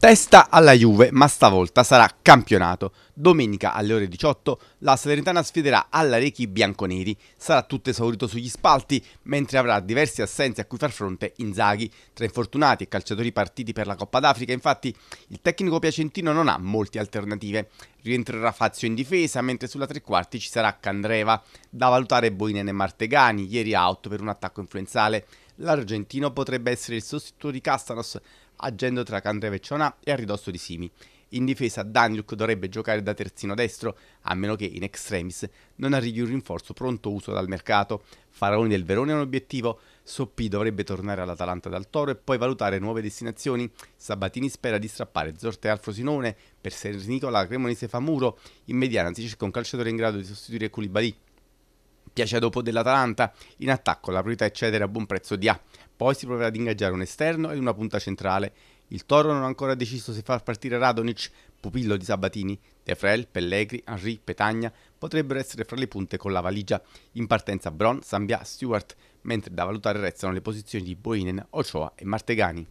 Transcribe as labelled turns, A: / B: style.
A: Testa alla Juve, ma stavolta sarà campionato. Domenica alle ore 18 la Salernitana sfiderà alla Rechi Bianconeri. Sarà tutto esaurito sugli spalti, mentre avrà diversi assenze a cui far fronte Inzaghi. Tra infortunati e calciatori partiti per la Coppa d'Africa, infatti, il tecnico piacentino non ha molte alternative. Rientrerà Fazio in difesa, mentre sulla tre quarti ci sarà Candreva. Da valutare Boinen e Martegani, ieri out per un attacco influenzale. L'argentino potrebbe essere il sostituto di Castanos agendo tra Cantavecciona e a ridosso di Simi. In difesa Daniluk dovrebbe giocare da terzino destro, a meno che in extremis non arrivi un rinforzo pronto uso dal mercato. Faraoni del Verone è un obiettivo, Soppi dovrebbe tornare all'Atalanta dal Toro e poi valutare nuove destinazioni. Sabatini spera di strappare Zorte al Frosinone, per Sernicola Cremonese fa muro, in mediana si cerca un calciatore in grado di sostituire Culibali. Piace dopo dell'Atalanta, in attacco la priorità è cedere a buon prezzo di A, poi si proverà ad ingaggiare un esterno ed una punta centrale. Il Toro non ha ancora deciso se far partire Radonic, pupillo di Sabatini, De Frel, Pellegri, Henri, Petagna potrebbero essere fra le punte con la valigia. In partenza Bron, Sambia, Stewart, mentre da valutare restano le posizioni di Boinen, Ochoa e Martegani.